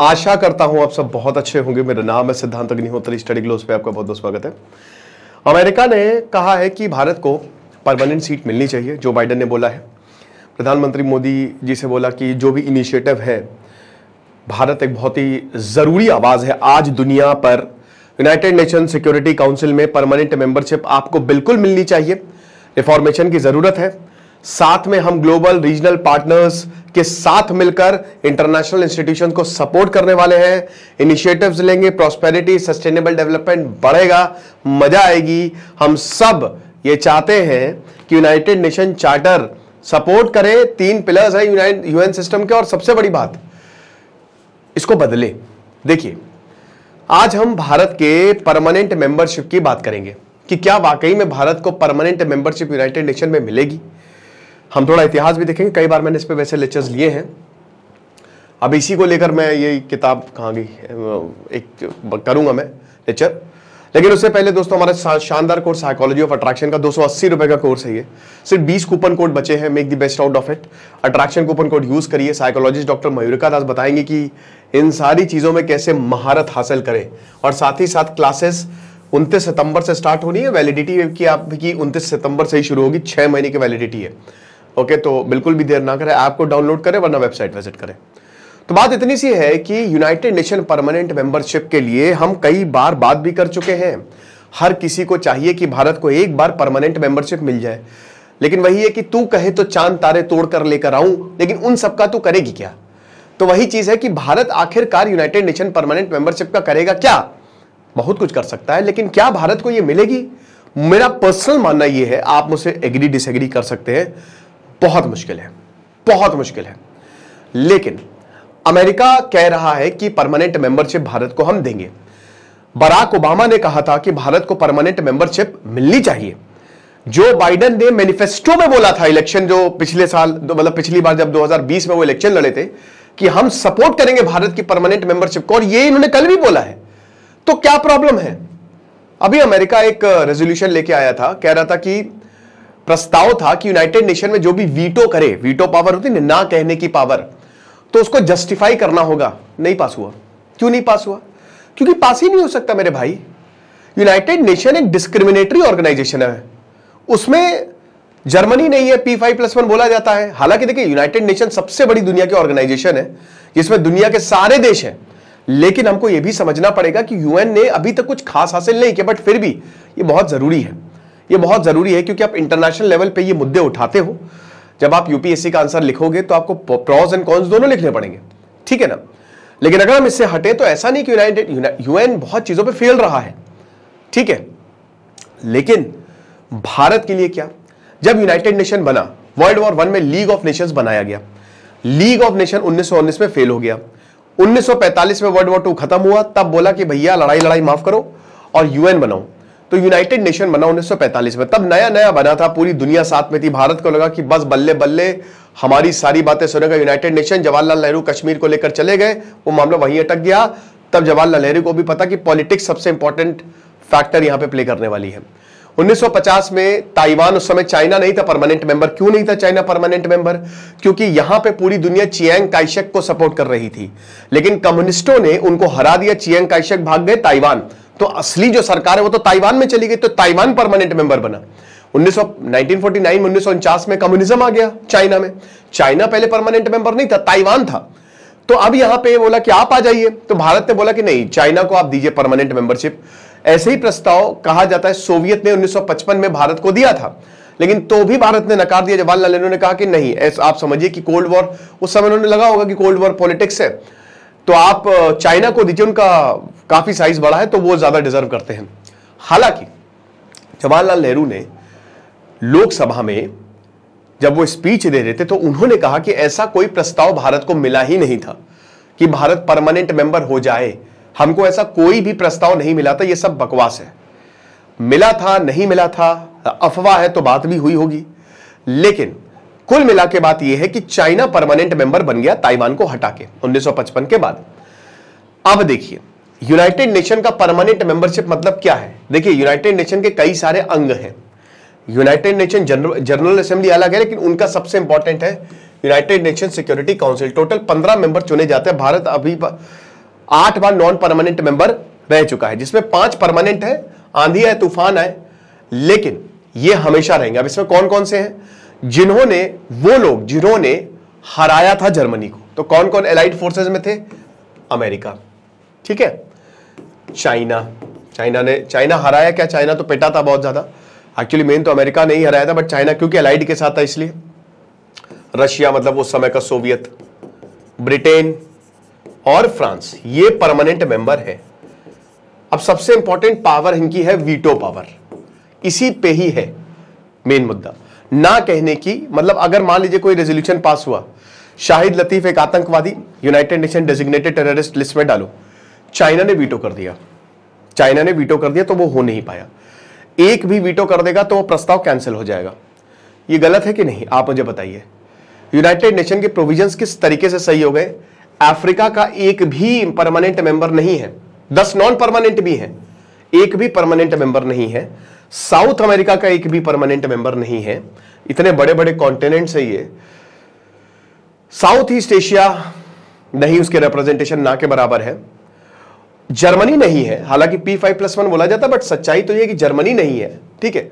आशा करता हूं आप सब बहुत अच्छे होंगे मेरा नाम है सिद्धांत अग्निहोत्री स्टडी ग्लोस पे आपका बहुत बहुत स्वागत है अमेरिका ने कहा है कि भारत को परमानेंट सीट मिलनी चाहिए जो बाइडन ने बोला है प्रधानमंत्री मोदी जी से बोला कि जो भी इनिशिएटिव है भारत एक बहुत ही ज़रूरी आवाज़ है आज दुनिया पर यूनाइटेड नेशन सिक्योरिटी काउंसिल में परमानेंट मेंबरशिप आपको बिल्कुल मिलनी चाहिए रिफॉर्मेशन की ज़रूरत है साथ में हम ग्लोबल रीजनल पार्टनर्स के साथ मिलकर इंटरनेशनल इंस्टीट्यूशन को सपोर्ट करने वाले हैं इनिशिएटिव लेंगे प्रॉस्पेरिटी सस्टेनेबल डेवलपमेंट बढ़ेगा मजा आएगी हम सब ये चाहते हैं कि यूनाइटेड नेशन चार्टर सपोर्ट करे तीन पिलर्स है यूएन सिस्टम के और सबसे बड़ी बात इसको बदले देखिए आज हम भारत के परमानेंट मेंबरशिप की बात करेंगे कि क्या वाकई में भारत को परमानेंट मेंबरशिप यूनाइटेड नेशन में मिलेगी हम थोड़ा इतिहास भी देखेंगे कई बार मैंने इस पर वैसे लेक्चर्स लिए हैं अब इसी को लेकर मैं ये किताब कहाँ गई एक करूँगा मैं लेक्चर लेकिन उससे पहले दोस्तों हमारा शानदार कोर्स साइकोलॉजी ऑफ अट्रैक्शन का दो सौ रुपए का कोर्स है ये सिर्फ 20 कूपन कोड बचे हैं make the best out of it attraction coupon code use करिए साइकोलॉजिस्ट डॉक्टर मयूरिका दास बताएंगे कि इन सारी चीजों में कैसे महारत हासिल करें और साथ ही साथ क्लासेस उनतीस सितंबर से स्टार्ट होनी है वैलिडिटी की आपकी उनतीस सितंबर से ही शुरू होगी छह महीने की वैलिडिटी है ओके तो बिल्कुल भी देर ना करें ऐप को डाउनलोड करें वरना वेबसाइट विजिट करें तो बात इतनी सी है कि यूनाइटेड नेशन परमानेंट मेंबरशिप के लिए हम कई बार बात भी कर चुके हैं हर किसी को चाहिए कि भारत को एक बार परमानेंट मेंबरशिप मिल जाए लेकिन वही है कि तू कहे तो चांद तारे तोड़कर लेकर आऊं लेकिन उन सबका तू करेगी क्या तो वही चीज है कि भारत आखिरकार यूनाइटेड नेशन परमानेंट मेंबरशिप का करेगा क्या बहुत कुछ कर सकता है लेकिन क्या भारत को यह मिलेगी मेरा पर्सनल मानना यह है आप मुझसे एग्री डिसएग्री कर सकते हैं बहुत मुश्किल है बहुत मुश्किल है लेकिन अमेरिका कह रहा है कि परमानेंट मेंबरशिप भारत को हम देंगे बराक ओबामा ने कहा था कि भारत को परमानेंट मेंबरशिप मिलनी चाहिए जो बाइडन ने मैनिफेस्टो में बोला था इलेक्शन जो पिछले साल मतलब पिछली बार जब 2020 में वो इलेक्शन लड़े थे कि हम सपोर्ट करेंगे भारत की परमानेंट मेंबरशिप को और ये इन्होंने कल भी बोला है तो क्या प्रॉब्लम है अभी अमेरिका एक रेजोल्यूशन लेके आया था कह रहा था कि प्रस्ताव था कि यूनाइटेड नेशन में जो भी वीटो करे वीटो पावर होती है ना कहने की पावर तो उसको जस्टिफाई करना होगा नहीं पास हुआ क्यों नहीं पास हुआ क्योंकि पास ही नहीं हो सकता मेरे भाई यूनाइटेड नेशन एक डिस्क्रिमिनेटरी ऑर्गेनाइजेशन है उसमें जर्मनी नहीं है पी फाइव प्लस वन बोला जाता है हालांकि देखिए यूनाइटेड नेशन सबसे बड़ी दुनिया की ऑर्गेनाइजेशन है जिसमें दुनिया के सारे देश हैं लेकिन हमको यह भी समझना पड़ेगा कि यूएन ने अभी तक कुछ खास हासिल नहीं किया बट फिर भी ये बहुत जरूरी है ये बहुत ज़रूरी है क्योंकि आप इंटरनेशनल लेवल पे ये मुद्दे उठाते हो जब आप यूपीएससी का आंसर लिखोगे तो आपको प्रॉज एंड कॉन्स दोनों लिखने पड़ेंगे ठीक है ना लेकिन अगर हम इससे हटे तो ऐसा नहीं कि यूनाइटेड यूएन बहुत चीज़ों पर फेल रहा है ठीक है लेकिन भारत के लिए क्या जब यूनाइटेड नेशन बना वर्ल्ड वॉर वन में लीग ऑफ नेशंस बनाया गया लीग ऑफ नेशन उन्नीस में फेल हो गया 1945 में वर्ल्ड वॉर टू खत्म हुआ तब बोला कि भैया लड़ाई लड़ाई माफ करो और यूएन बनाओ तो यूनाइटेड नेशन बना 1945 में तब नया नया बना था पूरी दुनिया साथ में थी भारत को लगा कि बस बल्ले बल्ले हमारी सारी बातें सुनेगा यूनाइटेड नेशन जवाहरलाल नेहरू कश्मीर को लेकर चले गए वो मामला वहीं अटक गया तब जवाहरलाल नेहरू को भी पता कि पॉलिटिक्स सबसे इंपॉर्टेंट फैक्टर यहां पर प्ले करने वाली है 1950 में ताइवान उस समय चाइना नहीं था परमानेंट मेंबर क्यों नहीं था चाइना परमानेंट मेंबर क्योंकि यहां पे पूरी दुनिया चियांग काइशक को सपोर्ट कर रही थी लेकिन कम्युनिस्टों ने उनको हरा दिया चियांग काइशक भाग गए ताइवान तो असली जो सरकार है वो तो ताइवान में चली गई तो ताइवान परमानेंट मेंबर बना 1949 1949 में में कम्युनिज्म आ गया चाइना में चाइना पहले परमानेंट मेंबर नहीं था ताइवान था तो अब यहां पे बोला कि आप आ जाइए तो भारत ने बोला कि नहीं चाइना को आप दीजिए परमानेंट मेंबरशिप ऐसे ही प्रस्ताव कहा जाता है सोवियत ने 1955 में भारत को दिया था लेकिन तो भी भारत ने नकार दिया जवाहरलाल नेहरू ने कहा कि नहीं आप समझिए कि कोल्ड वॉर उस समय उन्होंने लगा होगा कि कोल्ड वॉर पॉलिटिक्स है तो आप चाइना को दीजिए उनका काफ़ी साइज बड़ा है तो वो ज़्यादा डिजर्व करते हैं हालांकि जवाहरलाल नेहरू ने लोकसभा में जब वो स्पीच दे रहे थे तो उन्होंने कहा कि ऐसा कोई प्रस्ताव भारत को मिला ही नहीं था कि भारत परमानेंट मेंबर हो जाए हमको ऐसा कोई भी प्रस्ताव नहीं मिला था ये सब बकवास है मिला था नहीं मिला था अफवाह है तो बात भी हुई होगी लेकिन कुल मिला के बात यह है कि चाइना परमानेंट मेंबर बन गया ताइवान को हटा के 1955 के बाद अब देखिए यूनाइटेड नेशन का परमानेंट मेंबरशिप मतलब क्या है देखिए यूनाइटेड नेशन के कई सारे अंग हैं यूनाइटेड नेशन जनरल असेंबली अलग है लेकिन उनका सबसे इंपॉर्टेंट है United Nation Security Council total पंद्रह मेंबर चुने जाते हैं भारत अभी आठ बार नॉन परमानेंट मेंबर रह चुका है जिसमें पांच परमानेंट है आंधी है तूफान है लेकिन ये हमेशा रहेंगे अब इसमें कौन कौन से हैं जिन्होंने वो लोग जिन्होंने हराया था जर्मनी को तो कौन कौन एलाइड फोर्सेज में थे अमेरिका ठीक है चाइना चाइना ने चाइना हराया क्या चाइना तो पेटा था बहुत ज़्यादा एक्चुअली मेन तो अमेरिका ने ही हराया था बट चाइना क्योंकि अलाइड के साथ था इसलिए रशिया मतलब उस समय का सोवियत ब्रिटेन और फ्रांस ये परमानेंट मेंबर है अब सबसे इंपॉर्टेंट पावर इनकी है वीटो पावर इसी पे ही है मेन मुद्दा ना कहने की मतलब अगर मान लीजिए कोई रेजोल्यूशन पास हुआ शाहिद लतीफ एक आतंकवादी United Nation designated terrorist list में डालो चाइना ने वीटो कर दिया चाइना ने वीटो कर दिया तो वो हो नहीं पाया एक भी वीटो कर देगा तो वो प्रस्ताव कैंसिल हो जाएगा ये गलत है कि नहीं आप मुझे बताइए यूनाइटेड नेशन के प्रोविजंस किस तरीके से सही हो गए अफ्रीका का एक भी परमानेंट मेंबर नहीं है दस नॉन परमानेंट भी है एक भी परमानेंट मेंबर नहीं है साउथ अमेरिका का एक भी परमानेंट मेंबर नहीं है इतने बड़े बड़े कॉन्टिनेंट है ये साउथ ईस्ट एशिया नहीं उसके रिप्रेजेंटेशन ना के बराबर है जर्मनी नहीं है हालांकि पी फाइव प्लस वन बोला जाता बट सच्चाई तो यह कि जर्मनी नहीं है ठीक है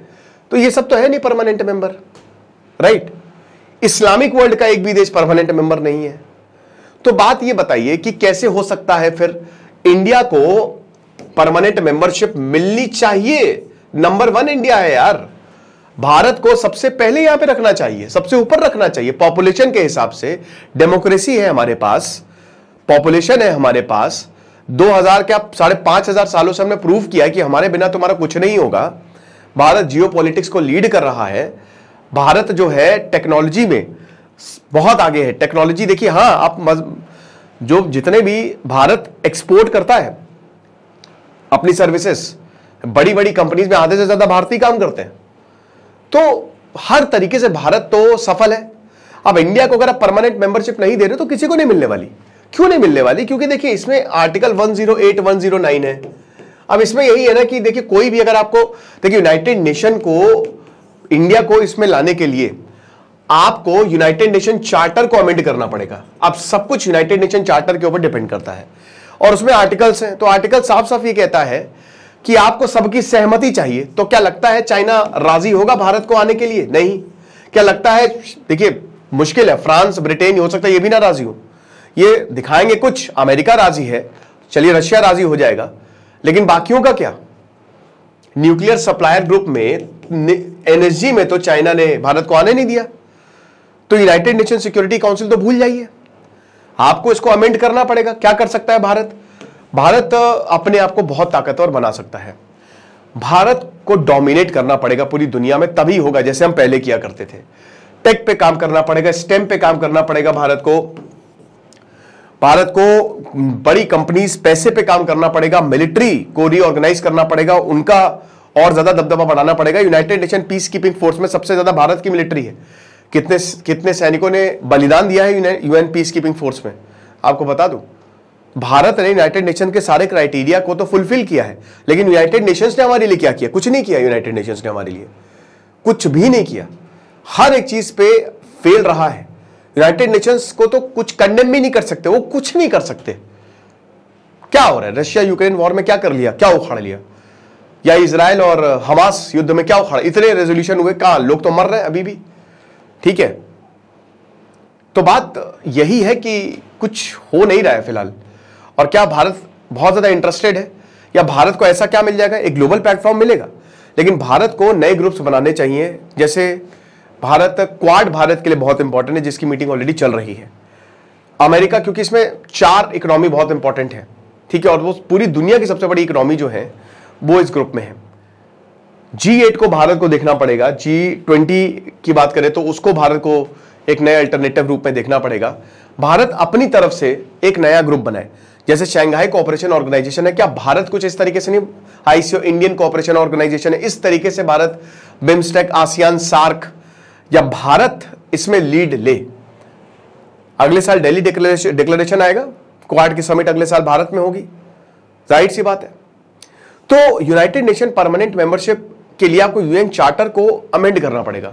तो ये सब तो है नहीं permanent member right Islamic world का एक भी देश परमानेंट मेंबर नहीं है तो बात यह बताइए कि कैसे हो सकता है फिर इंडिया को परमानेंट मेंबरशिप मिलनी चाहिए नंबर वन इंडिया है यार भारत को सबसे पहले यहां पे रखना चाहिए सबसे ऊपर रखना चाहिए पॉपुलेशन के हिसाब से डेमोक्रेसी है हमारे पास पॉपुलेशन है हमारे पास 2000 क्या साढ़े पांच हजार सालों से हमने प्रूव किया कि हमारे बिना तुम्हारा कुछ नहीं होगा भारत जियो को लीड कर रहा है भारत जो है टेक्नोलॉजी में बहुत आगे है टेक्नोलॉजी देखिए हाँ आप मज, जो जितने भी भारत एक्सपोर्ट करता है अपनी सर्विसेज बड़ी बड़ी कंपनीज में आधे से ज्यादा भारतीय काम करते हैं तो हर तरीके से भारत तो सफल है अब इंडिया को अगर आप परमानेंट मेंबरशिप नहीं दे रहे तो किसी को नहीं मिलने वाली क्यों नहीं मिलने वाली क्योंकि देखिए इसमें आर्टिकल 108 109 है अब इसमें यही है ना कि देखिए कोई भी अगर आपको देखिए यूनाइटेड नेशन को इंडिया को इसमें लाने के लिए आपको यूनाइटेड नेशन चार्टर को अमेंड करना पड़ेगा अब सब कुछ यूनाइटेड नेशन चार्टर के ऊपर डिपेंड करता है और उसमें आर्टिकल्स हैं तो आर्टिकल साफ साफ ये कहता है कि आपको सबकी सहमति चाहिए तो क्या लगता है चाइना राजी होगा भारत को आने के लिए नहीं क्या लगता है देखिए मुश्किल है फ्रांस ब्रिटेन हो सकता है ये भी ना राजी हो ये दिखाएंगे कुछ अमेरिका राजी है चलिए रशिया राजी हो जाएगा लेकिन बाकियों का क्या न्यूक्लियर सप्लायर ग्रुप में एनर्जी में तो चाइना ने भारत को आने नहीं दिया तो यूनाइटेड नेशन सिक्योरिटी काउंसिल तो भूल जाइए आपको इसको अमेंड करना पड़ेगा क्या कर सकता है भारत भारत अपने आप को बहुत ताकतवर बना सकता है भारत को डोमिनेट करना पड़ेगा पूरी दुनिया में तभी होगा जैसे हम पहले किया करते थे टेक पे काम करना पड़ेगा स्टेम पे काम करना पड़ेगा भारत को भारत को बड़ी कंपनीज पैसे पे काम करना पड़ेगा मिलिट्री को रीऑर्गेनाइज करना पड़ेगा उनका और ज्यादा दबदबा बढ़ाना पड़ेगा United Nation peace keeping force में सबसे ज्यादा भारत की मिलिट्री है कितने कितने सैनिकों ने बलिदान दिया है यूएन पीस कीपिंग फोर्स में आपको बता दू भारत ने यूनाइटेड नेशन के सारे क्राइटेरिया को तो फुलफिल किया है लेकिन यूनाइटेड नेशंस ने हमारे लिए क्या किया कुछ नहीं किया यूनाइटेड नेशंस ने हमारे लिए कुछ भी नहीं किया हर एक चीज पे फेल रहा है यूनाइटेड नेशंस को तो कुछ कंडेम भी नहीं कर सकते वो कुछ नहीं कर सकते क्या हो रहा है रशिया यूक्रेन वॉर में क्या कर लिया क्या उखाड़ लिया या इसराइल और हमास युद्ध में क्या उखाड़ इतने रेजोल्यूशन हुए कहा लोग तो मर रहे हैं अभी भी ठीक है तो बात यही है कि कुछ हो नहीं रहा है फिलहाल और क्या भारत बहुत ज़्यादा इंटरेस्टेड है या भारत को ऐसा क्या मिल जाएगा एक ग्लोबल प्लेटफॉर्म मिलेगा लेकिन भारत को नए ग्रुप्स बनाने चाहिए जैसे भारत क्वाड भारत के लिए बहुत इंपॉर्टेंट है जिसकी मीटिंग ऑलरेडी चल रही है अमेरिका क्योंकि इसमें चार इकोनॉमी बहुत इंपॉर्टेंट है ठीक है और वो पूरी दुनिया की सबसे बड़ी इकोनॉमी जो है वो इस ग्रुप में है जी एट को भारत को देखना पड़ेगा जी ट्वेंटी की बात करें तो उसको भारत को एक नया अल्टरनेटिव रूप में देखना पड़ेगा भारत अपनी तरफ से एक नया ग्रुप बनाए जैसे शंघाई कोऑपरेशन ऑर्गेनाइजेशन है क्या भारत कुछ इस तरीके से नहीं आईसीओ इंडियन कोऑपरेशन ऑर्गेनाइजेशन है इस तरीके से भारत बिम्स्टेक आसियान सार्क या भारत इसमें लीड ले अगले साल डेली डिक्लेरेशन आएगा क्वाड की समिट अगले साल भारत में होगी जाहिर सी बात है तो यूनाइटेड नेशन परमानेंट मेंबरशिप के लिए आपको यूएन चार्टर को अमेंड करना पड़ेगा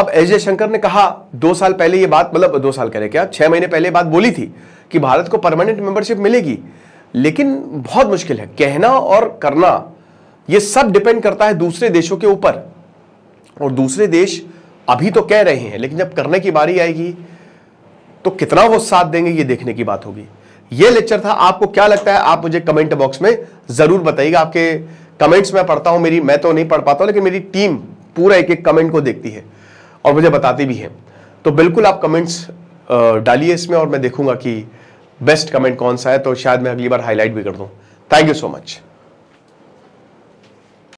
अब एस जयशंकर ने कहा दो साल पहले यह बात मतलब दो साल कह क्या छह महीने पहले बात बोली थी कि भारत को परमानेंट मेंबरशिप मिलेगी लेकिन बहुत मुश्किल है कहना और करना यह सब डिपेंड करता है दूसरे देशों के ऊपर और दूसरे देश अभी तो कह रहे हैं लेकिन जब करने की बारी आएगी तो कितना वो साथ देंगे ये देखने की बात होगी ये लेक्चर था आपको क्या लगता है आप मुझे कमेंट बॉक्स में जरूर बताइएगा आपके कमेंट्स में पढ़ता हूं मेरी मैं तो नहीं पढ़ पाता हूं लेकिन मेरी टीम पूरा एक एक कमेंट को देखती है और मुझे बताती भी है तो बिल्कुल आप कमेंट्स डालिए इसमें और मैं देखूंगा कि बेस्ट कमेंट कौन सा है तो शायद मैं अगली बार हाईलाइट भी कर दूं थैंक यू सो मच